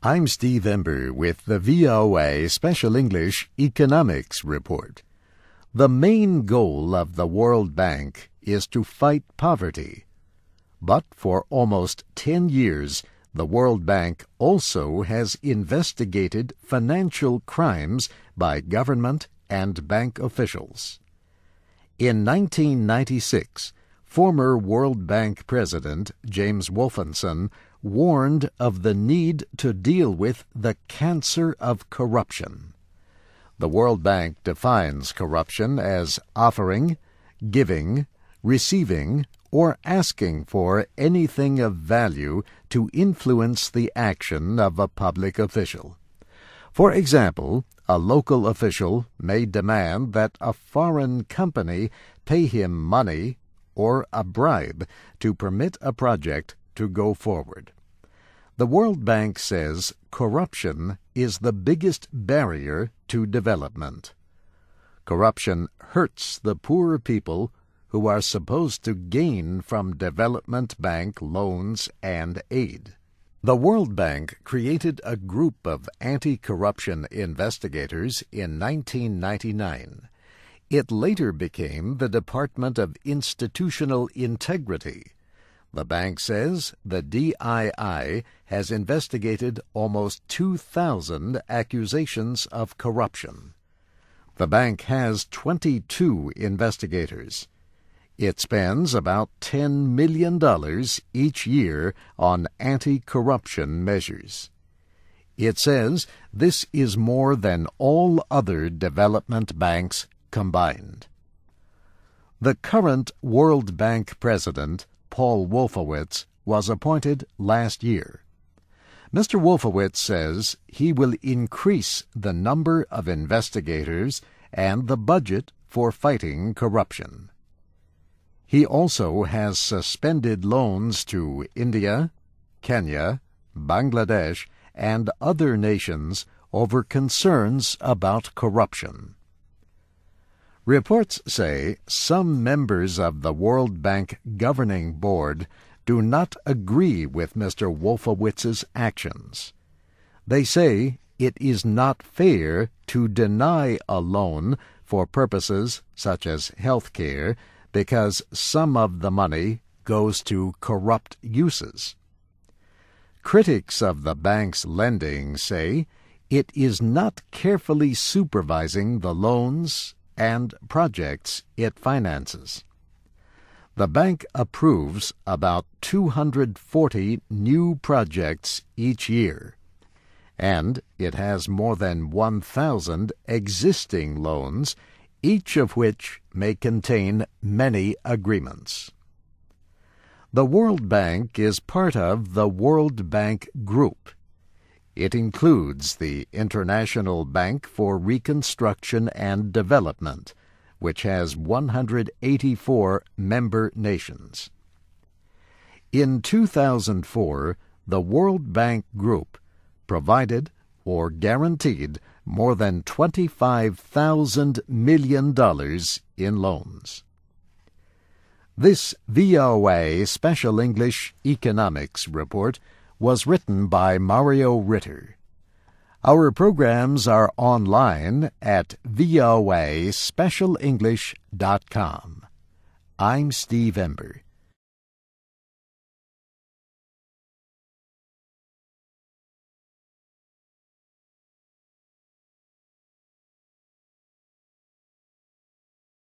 I'm Steve Ember with the VOA Special English Economics Report. The main goal of the World Bank is to fight poverty. But for almost 10 years, the World Bank also has investigated financial crimes by government and bank officials. In 1996, Former World Bank President James Wolfenson warned of the need to deal with the cancer of corruption. The World Bank defines corruption as offering, giving, receiving, or asking for anything of value to influence the action of a public official. For example, a local official may demand that a foreign company pay him money or a bribe to permit a project to go forward. The World Bank says corruption is the biggest barrier to development. Corruption hurts the poor people who are supposed to gain from development bank loans and aid. The World Bank created a group of anti corruption investigators in 1999 it later became the Department of Institutional Integrity. The bank says the DII has investigated almost 2,000 accusations of corruption. The bank has 22 investigators. It spends about $10 million each year on anti corruption measures. It says this is more than all other development banks combined. The current World Bank president, Paul Wolfowitz, was appointed last year. Mr. Wolfowitz says he will increase the number of investigators and the budget for fighting corruption. He also has suspended loans to India, Kenya, Bangladesh, and other nations over concerns about corruption. Reports say some members of the World Bank governing board do not agree with Mr. Wolfowitz's actions. They say it is not fair to deny a loan for purposes such as health care because some of the money goes to corrupt uses. Critics of the bank's lending say it is not carefully supervising the loans and projects it finances. The bank approves about 240 new projects each year, and it has more than 1,000 existing loans, each of which may contain many agreements. The World Bank is part of the World Bank Group it includes the International Bank for Reconstruction and Development, which has 184 member nations. In 2004, the World Bank Group provided or guaranteed more than $25,000 million in loans. This VOA Special English Economics Report was written by Mario Ritter. Our programs are online at voaspecialenglish.com. I'm Steve Ember.